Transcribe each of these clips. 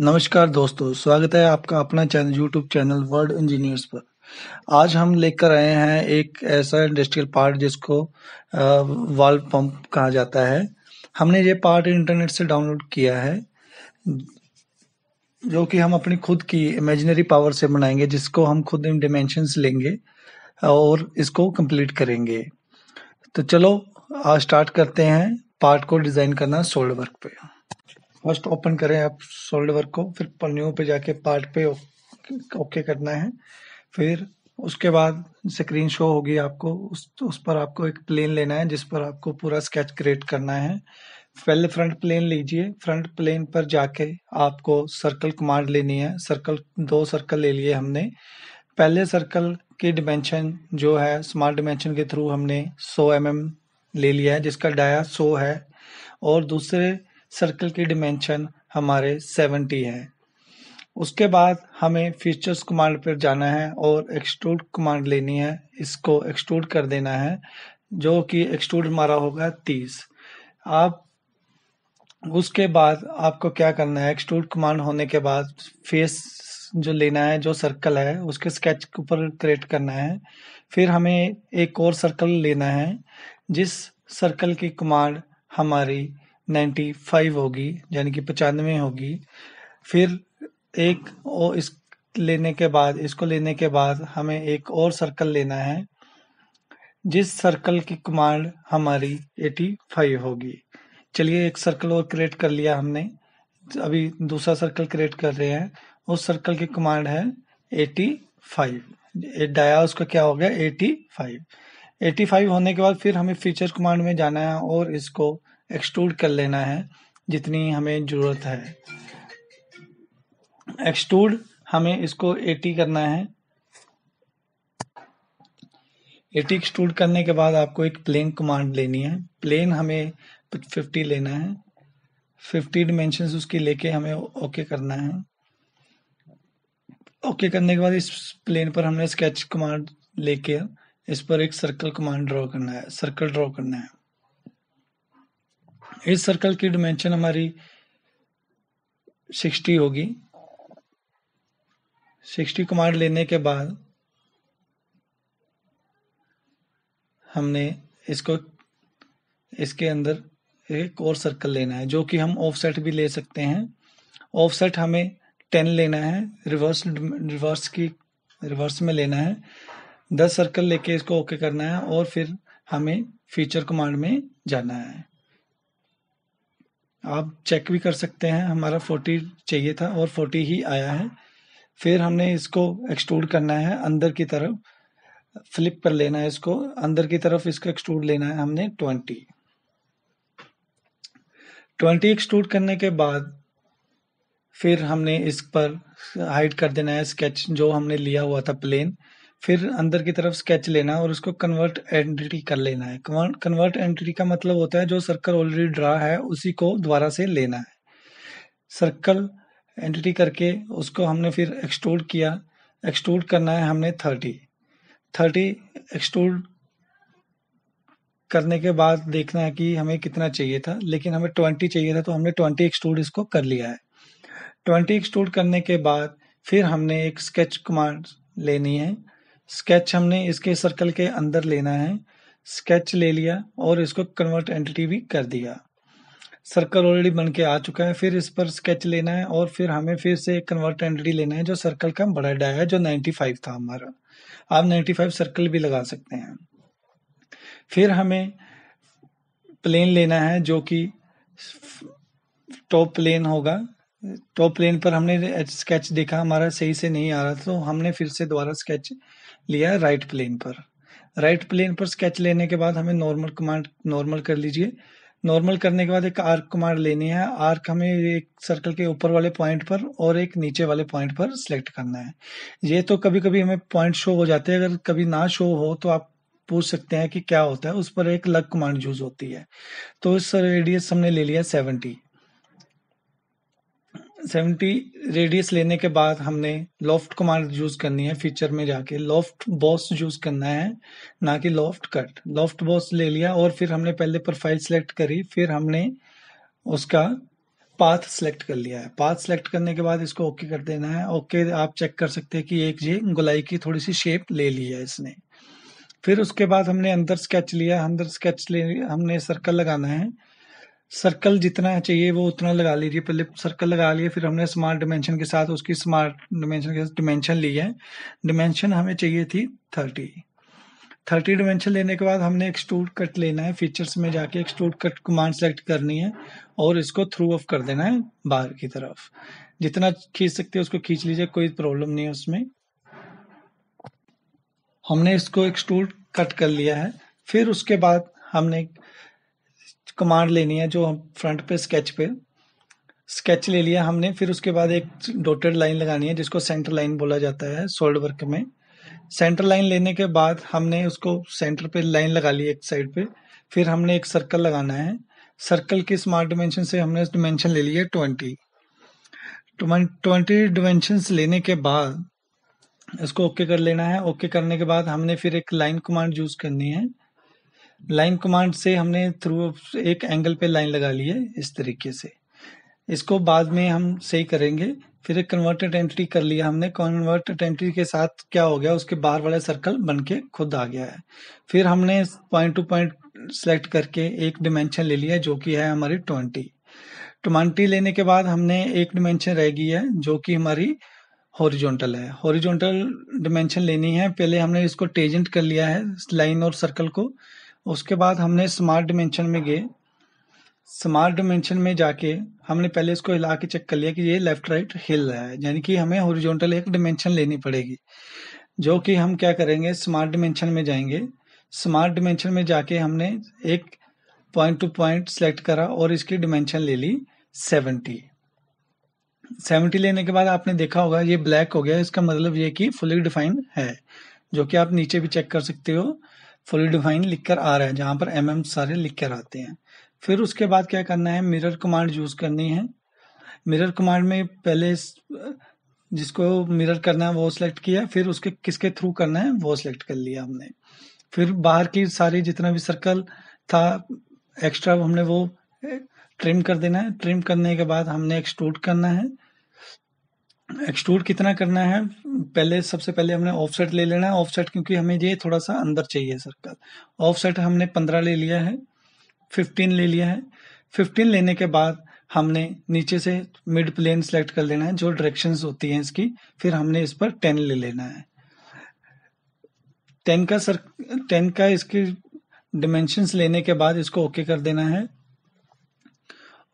नमस्कार दोस्तों स्वागत है आपका अपना channel YouTube channel World Engineers पर आज हम लेकर आए हैं एक ऐसा इंडस्ट्रियल पार्ट जिसको वाल्व पंप कहा जाता है हमने ये पार्ट इंटरनेट से डाउनलोड किया है जो कि हम अपनी खुद की इमेजिनरी पावर से बनाएंगे जिसको हम खुद इन डिमेंशंस लेंगे और इसको कंप्लीट करेंगे तो चलो आज स्टार्ट करते हैं पार्ट को डिजाइन करना सोल्ड वर्क पे फर्स्ट ओपन करें आप सोल्ड वर्क को फिर पन्नियों पे जाके पार्ट पे ओके करना है फिर उसके बाद स्क्रीन शो होगी आपको उस तो उस पर आपको एक प्लेन लेना है जिस पर आपको पूरा स्केच क्रिएट करना है पहले फ्रंट प्लेन लीजिए फ्रंट प्लेन पर जाके आपको सर्कल कमांड लेनी है सर्कल दो सर्कल ले लिए हमने पहले सर्कल की डिमेंशन जो है स्मार्ट डिमेंशन के थ्रू हमने 100 एम mm ले लिया है जिसका डाया 100 है और दूसरे सर्कल की डिमेंशन हमारे सेवेंटी है उसके बाद हमें फीचर्स कमांड पर जाना है और एक्सट्रूड कमांड लेनी है इसको एक्सट्रूड कर देना है जो कि एक्सट्रूड हमारा होगा तीस आप उसके बाद आपको क्या करना है एक्सट्रूड कमांड होने के बाद फेस जो लेना है जो सर्कल है उसके स्केच के ऊपर क्रिएट करना है फिर हमें एक और सर्कल लेना है जिस सर्कल की कमांड हमारी नाइन्टी फाइव होगी यानी कि पचानवे होगी फिर एक ओ इस लेने के बाद इसको लेने के बाद हमें एक और सर्कल लेना है जिस सर्कल की कमांड हमारी एटी फाइव होगी चलिए एक सर्कल और क्रिएट कर लिया हमने अभी दूसरा सर्कल क्रिएट कर रहे हैं उस सर्कल की कमांड है एटी फाइव डाया उसका क्या हो गया एटी फाइव एटी फाइव होने के बाद फिर हमें फीचर कमांड में जाना है और इसको एक्सट्रूड कर लेना है जितनी हमें ज़रूरत है एक्सट्रूड हमें इसको 80 करना है 80 एक्सट्रूड करने के बाद आपको एक प्लेन कमांड लेनी है प्लेन हमें 50 लेना है 50 डिमेंशंस उसकी लेके हमें ओके करना है ओके करने के बाद इस प्लेन पर हमने स्केच कमांड लेके इस पर एक सर्कल कमांड ड्रॉ करना है सर्कल ड्रॉ करना है इस सर्कल की डिमेंशन हमारी सिक्सटी होगी सिक्सटी कमांड लेने के बाद हमने इसको इसके अंदर एक और सर्कल लेना है जो कि हम ऑफसेट भी ले सकते हैं ऑफसेट हमें टेन लेना है रिवर्स रिवर्स की रिवर्स में लेना है दस सर्कल लेके इसको ओके करना है और फिर हमें फीचर कमांड में जाना है आप चेक भी कर सकते हैं हमारा फोर्टी चाहिए था और फोर्टी ही आया है फिर हमने इसको एक्सट्रूड करना है अंदर की तरफ फ्लिप कर लेना है इसको अंदर की तरफ इसका एक्सट्रूड लेना है हमने ट्वेंटी ट्वेंटी एक्सट्रूड करने के बाद फिर हमने इस पर हाइड कर देना है स्केच जो हमने लिया हुआ था प्लेन फिर अंदर की तरफ स्केच लेना है और उसको कन्वर्ट एंट्री कर लेना है कन्वर्ट एंट्री का मतलब होता है जो सर्कल ऑलरेडी ड्रा है उसी को दोबारा से लेना है सर्कल एंट्री करके उसको हमने फिर एक्सट्रूड किया एक्सट्रूड करना है हमने थर्टी थर्टी एक्सट्रूड करने के बाद देखना है कि हमें कितना चाहिए था लेकिन हमें ट्वेंटी चाहिए था तो हमने ट्वेंटी एक्सट्रूड इसको कर लिया है ट्वेंटी एक्सट्रूड करने के बाद फिर हमने एक स्केच कमांड लेनी है स्केच हमने इसके सर्कल के अंदर लेना है स्केच ले लिया और इसको कन्वर्ट एंटिटी भी कर दिया सर्कल ऑलरेडी बन के आ चुका है फिर इस पर स्केच लेना है और फिर हमें फिर से एक कन्वर्ट एंटिटी लेना है जो सर्कल का बड़ा डाय है जो 95 था हमारा आप 95 सर्कल भी लगा सकते हैं फिर हमें प्लेन लेना है जो कि टॉप प्लेन होगा टॉप प्लेन पर हमने स्केच देखा हमारा सही से नहीं आ रहा तो हमने फिर से दोबारा स्केच लिया है राइट प्लेन पर राइट प्लेन पर स्केच लेने के बाद हमें नॉर्मल कमांड नॉर्मल कर लीजिए नॉर्मल करने के बाद एक आर्क कमांड लेनी है आर्क हमें एक सर्कल के ऊपर वाले पॉइंट पर और एक नीचे वाले पॉइंट पर सिलेक्ट करना है ये तो कभी कभी हमें पॉइंट शो हो जाते हैं अगर कभी ना शो हो तो आप पूछ सकते हैं कि क्या होता है उस पर एक लग कमांड यूज होती है तो इस रेडियस हमने ले लिया सेवेंटी सेवेंटी रेडियस लेने के बाद हमने लॉफ्ट कमांड यूज करनी है फीचर में जाके लॉफ्ट बॉस यूज करना है ना कि लॉफ्ट कट लॉफ्ट बॉस ले लिया और फिर हमने पहले प्रोफाइल सेलेक्ट करी फिर हमने उसका पाथ सेलेक्ट कर लिया है पाथ सेलेक्ट करने के बाद इसको ओके कर देना है ओके आप चेक कर सकते हैं कि एक ये गुलाई की थोड़ी सी शेप ले ली है इसने फिर उसके बाद हमने अंदर स्केच लिया अंदर स्केच ले हमने सर्कल लगाना है सर्कल जितना चाहिए वो उतना लगा लीजिए पहले सर्कल लगा लिए फिर हमने स्मार्ट डिमेंशन के साथ उसकी स्मार्ट डिमेंशन के साथ डिमेंशन ली है डिमेंशन हमें चाहिए थी थर्टी थर्टी डिमेंशन लेने के बाद हमने एक्सट्रूड कट लेना है फीचर्स में जाके एक्सट्रूड कट कमांड सेलेक्ट करनी है और इसको थ्रू ऑफ कर देना है बाहर की तरफ जितना खींच सकते हैं उसको खींच लीजिए कोई प्रॉब्लम नहीं है उसमें हमने इसको एक्सट्रूड कट कर लिया है फिर उसके बाद हमने कमांड लेनी है जो हम फ्रंट पे स्केच पे स्केच ले लिया हमने फिर उसके बाद एक डॉटेड लाइन लगानी है जिसको सेंटर लाइन बोला जाता है सोल्ड वर्क में सेंटर लाइन लेने के बाद हमने उसको सेंटर पे लाइन लगा ली एक साइड पे फिर हमने एक सर्कल लगाना है सर्कल की स्मार्ट डिमेंशन से हमने डिमेंशन ले लिया है ट्वेंटी ट्वेंटी डिमेंशन लेने के बाद इसको ओके कर लेना है ओके करने के बाद हमने फिर एक लाइन कमांड यूज करनी है लाइन कमांड से हमने थ्रू एक एंगल पे लाइन लगा ली है इस तरीके से इसको बाद में हम सही करेंगे फिर एक कन्वर्टेड एंट्री कर लिया हमने कन्वर्टेड एंट्री के साथ क्या हो गया उसके बाहर वाला सर्कल बन के खुद आ गया है फिर हमने पॉइंट टू पॉइंट सेलेक्ट करके एक डिमेंशन ले लिया जो कि है हमारी ट्वेंटी ट्वेंटी लेने के बाद हमने एक डिमेंशन रह गई है जो कि हमारी हॉरिजॉन्टल है हॉरिजॉन्टल डिमेंशन लेनी है पहले हमने इसको टेजेंट कर लिया है लाइन और सर्कल को उसके बाद हमने स्मार्ट डिमेंशन में गए स्मार्ट डिमेंशन में जाके हमने पहले इसको हिला के चेक कर लिया कि ये लेफ्ट राइट हिल रहा है यानी कि हमें हॉरिजॉन्टल एक डिमेंशन लेनी पड़ेगी जो कि हम क्या करेंगे स्मार्ट डिमेंशन में जाएंगे स्मार्ट डिमेंशन में जाके हमने एक पॉइंट टू पॉइंट सेलेक्ट करा और इसकी डिमेंशन ले ली सेवेंटी सेवेंटी लेने के बाद आपने देखा होगा ये ब्लैक हो गया इसका मतलब ये कि फुली डिफाइंड है जो कि आप नीचे भी चेक कर सकते हो डिफाइन लिख कर आ रहा है जहां पर एम mm सारे लिख कर आते हैं फिर उसके बाद क्या करना है मिरर कमांड यूज करनी है मिरर कमांड में पहले जिसको मिरर करना है वो सिलेक्ट किया फिर उसके किसके थ्रू करना है वो सिलेक्ट कर लिया हमने फिर बाहर की सारी जितना भी सर्कल था एक्स्ट्रा हमने वो ट्रिम कर देना है ट्रिम करने के बाद हमने एक्सट्रूड करना है एक्सट्रूड कितना करना है पहले सबसे पहले हमने ऑफसेट ले लेना है ऑफसेट क्योंकि हमें ये थोड़ा सा अंदर चाहिए सर्कल ऑफसेट हमने पंद्रह ले लिया है फिफ्टीन ले लिया है फिफ्टीन लेने के बाद हमने नीचे से मिड प्लेन सेलेक्ट कर लेना है जो डायरेक्शन होती हैं इसकी फिर हमने इस पर टेन ले लेना है टेन का सर टेन का इसकी डिमेंशंस लेने के बाद इसको ओके okay कर देना है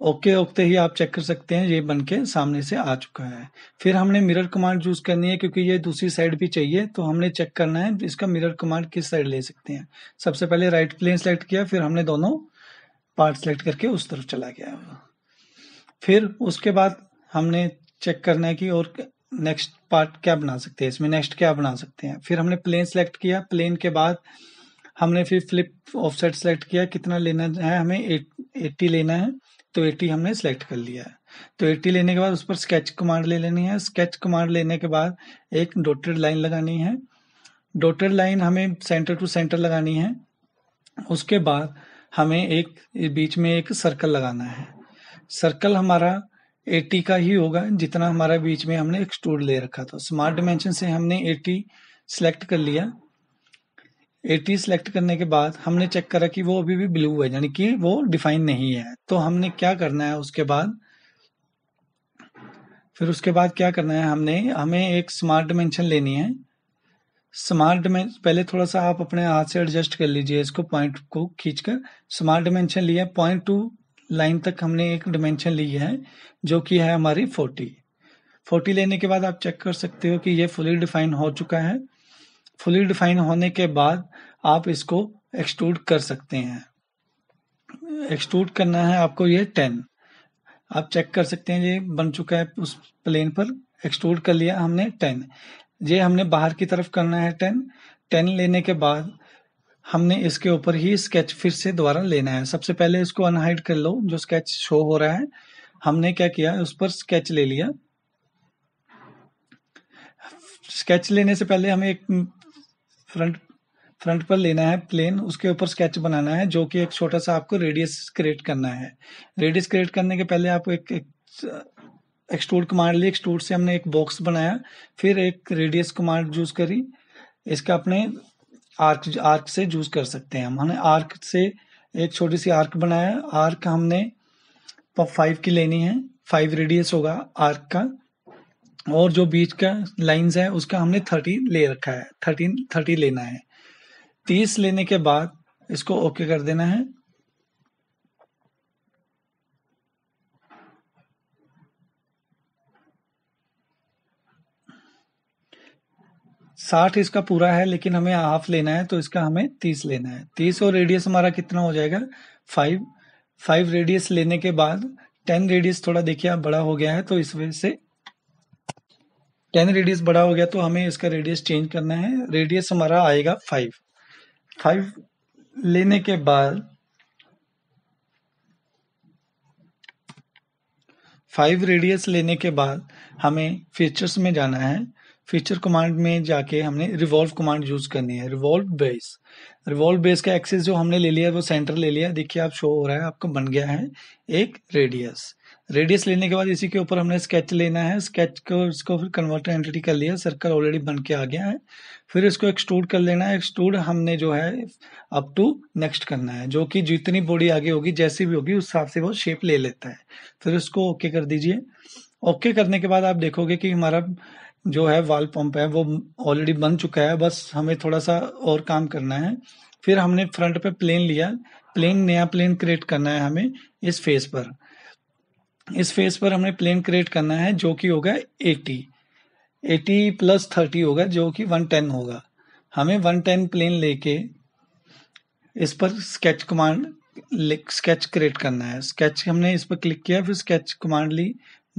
ओके ओकते ही आप चेक कर सकते हैं ये बन के सामने से आ चुका है फिर हमने मिरर कमांड यूज करनी है क्योंकि ये दूसरी साइड भी चाहिए तो हमने चेक करना है इसका मिरर कमांड किस साइड ले सकते हैं सबसे पहले राइट प्लेन सेलेक्ट किया फिर हमने दोनों पार्ट सेलेक्ट करके उस तरफ चला गया फिर उसके बाद हमने चेक करना है कि और नेक्स्ट पार्ट क्या बना सकते हैं इसमें नेक्स्ट क्या बना सकते हैं फिर हमने प्लेन सेलेक्ट किया प्लेन के बाद हमने फिर फ्लिप ऑफसेट सेलेक्ट किया कितना लेना है हमें एट, एट्टी लेना है तो 80 हमने सेलेक्ट कर लिया है तो 80 लेने के बाद उस पर स्केच कमांड ले लेनी है स्केच कमांड लेने के बाद एक डोटेड लाइन लगानी है डोटेड लाइन हमें सेंटर टू सेंटर लगानी है उसके बाद हमें एक बीच में एक सर्कल लगाना है सर्कल हमारा 80 का ही होगा जितना हमारा बीच में हमने एक्सट्रूड ले रखा था स्मार्ट डिमेंशन से हमने 80 सेलेक्ट कर लिया एटी सिलेक्ट करने के बाद हमने चेक करा कि वो अभी भी ब्लू है यानी कि वो डिफाइन नहीं है तो हमने क्या करना है उसके बाद फिर उसके बाद क्या करना है हमने हमें एक स्मार्ट डिमेंशन लेनी है स्मार्ट डिमेंशन पहले थोड़ा सा आप अपने हाथ से एडजस्ट कर लीजिए इसको पॉइंट को खींचकर स्मार्ट डिमेंशन लिया पॉइंट टू लाइन तक हमने एक डिमेंशन ली है जो कि है हमारी फोर्टी फोर्टी लेने के बाद आप चेक कर सकते हो कि ये फुली डिफाइन हो चुका है फुली डिफाइन होने के बाद आप इसको एक्सट्रूड कर सकते हैं एक्सट्रूड करना है आपको ये टेन आप चेक कर सकते हैं ये बन चुका है उस प्लेन पर एक्सट्रूड कर लिया हमने टेन ये हमने बाहर की तरफ करना है टेन टेन लेने के बाद हमने इसके ऊपर ही स्केच फिर से दोबारा लेना है सबसे पहले इसको अनहाइड कर लो जो स्केच शो हो रहा है हमने क्या किया उस पर स्केच ले लिया स्केच लेने से पहले हमें एक फ्रंट फ्रंट पर लेना है प्लेन उसके ऊपर स्केच बनाना है जो कि एक छोटा सा आपको रेडियस क्रिएट करना है रेडियस क्रिएट करने के पहले आपको एक एक एक्सट्रूड कमांड ली एक्सट्रूड से हमने एक बॉक्स बनाया फिर एक रेडियस कमांड यूज करी इसका अपने आर्क आर्क से यूज कर सकते हैं हम हमने आर्क से एक छोटी सी आर्क बनाया आर्क हमने फाइव की लेनी है फाइव रेडियस होगा आर्क का और जो बीच का लाइंस है उसका हमने थर्टी ले रखा है थर्टीन थर्टी लेना है तीस लेने के बाद इसको ओके कर देना है साठ इसका पूरा है लेकिन हमें हाफ लेना है तो इसका हमें तीस लेना है तीस और रेडियस हमारा कितना हो जाएगा फाइव फाइव रेडियस लेने के बाद टेन रेडियस थोड़ा देखिए आप बड़ा हो गया है तो इस वजह से टेन रेडियस बड़ा हो गया तो हमें इसका रेडियस चेंज करना है रेडियस हमारा आएगा फाइव फाइव लेने के बाद फाइव रेडियस लेने के बाद हमें फीचर्स में जाना है फीचर कमांड में जाके हमने रिवॉल्व कमांड यूज करनी है रिवॉल्व बेस रिवॉल्व बेस का एक्सेस जो हमने ले लिया वो सेंटर ले लिया देखिए आप शो हो रहा है आपका बन गया है एक रेडियस रेडियस लेने के बाद इसी के ऊपर हमने स्केच लेना है स्केच को इसको फिर कन्वर्टर एंटिटी कर लिया सर्कल ऑलरेडी बन के आ गया है फिर इसको एक्सट्रूड कर लेना है एक्सट्रूड हमने जो है अप टू नेक्स्ट करना है जो कि जितनी बॉडी आगे होगी जैसी भी होगी उस हिसाब से वो शेप ले लेता है फिर उसको ओके कर दीजिए ओके करने के बाद आप देखोगे कि हमारा जो है वाल पंप है वो ऑलरेडी बन चुका है बस हमें थोड़ा सा और काम करना है फिर हमने फ्रंट पे प्लेन लिया प्लेन नया प्लेन क्रिएट करना है हमें इस फेस पर इस फेस पर हमने प्लेन क्रिएट करना है जो कि होगा 80 80 प्लस 30 होगा जो कि 110 होगा हमें 110 प्लेन लेके इस पर स्केच कमांड स्केच क्रिएट करना है स्केच हमने इस पर क्लिक किया फिर स्केच कमांड ली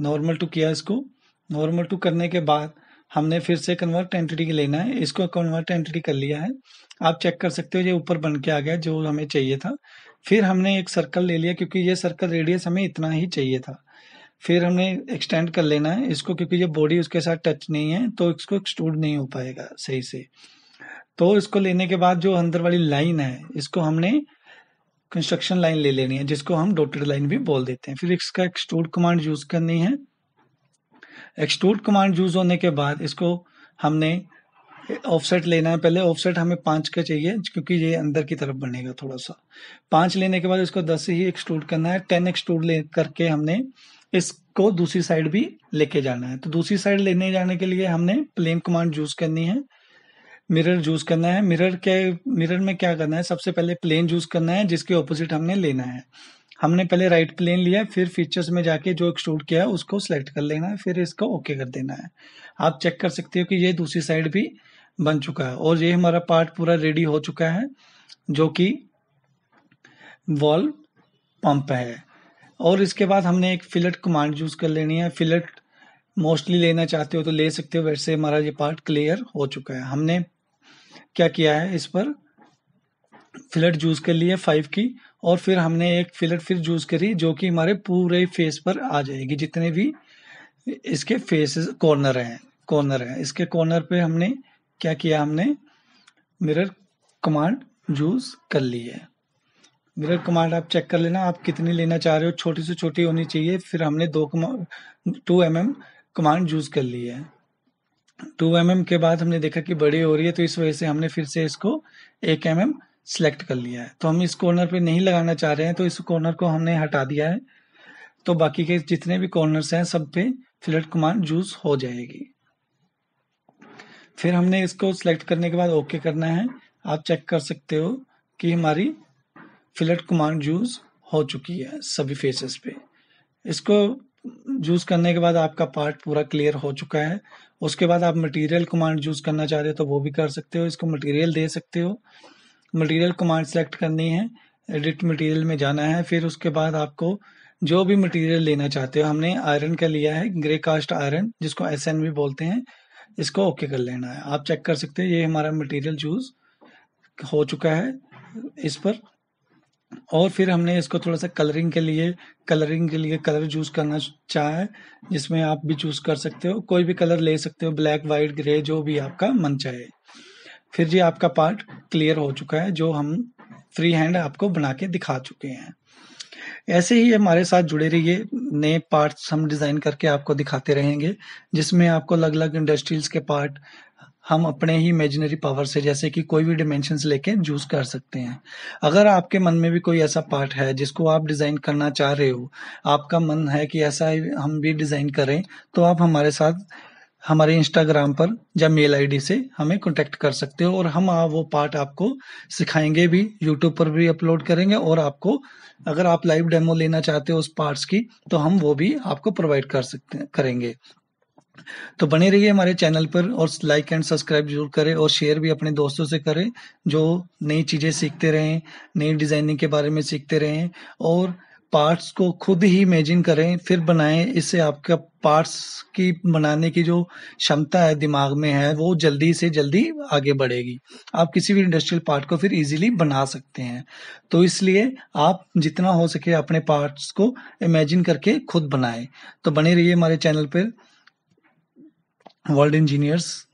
नॉर्मल टू किया इसको नॉर्मल टू करने के बाद हमने फिर से कन्वर्ट एंटिटी लेना है इसको कन्वर्ट एंटिटी कर लिया है आप चेक कर सकते हो ये ऊपर बन के आ गया जो हमें चाहिए था फिर हमने एक सर्कल ले लिया क्योंकि ये सर्कल रेडियस हमें इतना ही चाहिए था फिर हमने एक्सटेंड कर लेना है इसको क्योंकि ये बॉडी उसके साथ टच नहीं है तो इसको एक्सट्रूड नहीं हो पाएगा सही से तो इसको लेने के बाद जो अंदर वाली लाइन है इसको हमने कंस्ट्रक्शन लाइन ले लेनी है जिसको हम डोटेड लाइन भी बोल देते हैं फिर इसका एक्सट्रूड कमांड यूज करनी है एक्सटूट कमांड यूज होने के बाद इसको हमने ऑफसेट लेना है पहले ऑफसेट हमें पांच का चाहिए क्योंकि ये अंदर की तरफ बनेगा थोड़ा सा पांच लेने के बाद इसको दस से ही एक्सटूट करना है टेन एक्सटूट ले करके हमने इसको दूसरी साइड भी लेके जाना है तो दूसरी साइड लेने जाने के लिए हमने प्लेन कमांड यूज करनी है मिरर यूज करना है मिरर के मिरर में क्या करना है सबसे पहले प्लेन यूज करना है जिसके ऑपोजिट हमने लेना है हमने पहले राइट प्लेन लिया है फिर फीचर्स में जाके जो एक्सट्रूड किया है उसको सेलेक्ट कर लेना है फिर इसको ओके कर देना है आप चेक कर सकते हो कि ये दूसरी साइड भी बन चुका है और ये हमारा पार्ट पूरा रेडी हो चुका है जो कि वॉल्व पंप है और इसके बाद हमने एक फिलट कमांड यूज कर लेनी है फिलट मोस्टली लेना चाहते हो तो ले सकते हो वैसे हमारा ये पार्ट क्लियर हो चुका है हमने क्या किया है इस पर फिलट यूज कर लिया फाइव की और फिर हमने एक फिलर फिर चूज करी जो कि हमारे पूरे फेस पर आ जाएगी जितने भी इसके फेस कॉर्नर हैं कॉर्नर हैं इसके कॉर्नर पे हमने क्या किया हमने मिरर कमांड यूज कर ली है मिरर कमांड आप चेक कर लेना आप कितनी लेना चाह रहे हो छोटी से छोटी होनी चाहिए फिर हमने दो command two M M command use कर ली है टू एम एम के बाद हमने देखा कि बड़ी हो रही है तो इस वजह से हमने फिर से इसको एक एम mm एम सिलेक्ट कर लिया है तो हम इस कॉर्नर पे नहीं लगाना चाह रहे हैं तो इस कॉर्नर को हमने हटा दिया है तो बाकी के जितने भी कॉर्नर हैं सब पे फिलेट कमांड यूज हो जाएगी फिर हमने इसको सिलेक्ट करने के बाद ओके करना है आप चेक कर सकते हो कि हमारी फिलेट कमांड यूज हो चुकी है सभी फेसेस पे इसको यूज करने के बाद आपका पार्ट पूरा क्लियर हो चुका है उसके बाद आप मटेरियल कमांड यूज करना चाह रहे हो तो वो भी कर सकते हो इसको मटेरियल दे सकते हो मटेरियल कमांड सेलेक्ट करनी है एडिट मटेरियल में जाना है फिर उसके बाद आपको जो भी मटेरियल लेना चाहते हो हमने आयरन का लिया है ग्रे कास्ट आयरन जिसको एस भी बोलते हैं इसको ओके कर लेना है आप चेक कर सकते हैं ये हमारा मटेरियल चूज हो चुका है इस पर और फिर हमने इसको थोड़ा सा कलरिंग के लिए कलरिंग के लिए कलर चूज करना चाहे जिसमें आप भी चूज कर सकते हो कोई भी कलर ले सकते हो ब्लैक वाइट ग्रे जो भी आपका मन चाहे फिर जी आपका पार्ट क्लियर हो चुका है जो हम फ्री हैंड आपको बना के दिखा चुके हैं ऐसे ही हमारे साथ जुड़े रहिए नए पार्ट्स हम डिजाइन करके आपको दिखाते रहेंगे जिसमें आपको अलग अलग इंडस्ट्रीज के पार्ट हम अपने ही इमेजिनरी पावर से जैसे कि कोई भी डिमेंशन लेके यूज कर सकते हैं अगर आपके मन में भी कोई ऐसा पार्ट है जिसको आप डिजाइन करना चाह रहे हो आपका मन है कि ऐसा हम भी डिजाइन करें तो आप हमारे साथ हमारे इंस्टाग्राम पर या मेल आईडी से हमें कॉन्टेक्ट कर सकते हो और हम वो पार्ट आपको सिखाएंगे भी यूट्यूब पर भी अपलोड करेंगे और आपको अगर आप लाइव डेमो लेना चाहते हो उस पार्ट्स की तो हम वो भी आपको प्रोवाइड कर सकते करेंगे तो बने रहिए हमारे चैनल पर और लाइक एंड सब्सक्राइब जरूर करें और शेयर भी अपने दोस्तों से करें जो नई चीज़ें सीखते रहें नई डिज़ाइनिंग के बारे में सीखते रहें और पार्ट्स को खुद ही इमेजिन करें फिर बनाएं इससे आपका पार्ट्स की बनाने की जो क्षमता है दिमाग में है वो जल्दी से जल्दी आगे बढ़ेगी आप किसी भी इंडस्ट्रियल पार्ट को फिर इजीली बना सकते हैं तो इसलिए आप जितना हो सके अपने पार्ट्स को इमेजिन करके खुद बनाएं तो बने रहिए हमारे चैनल पर वर्ल्ड इंजीनियर्स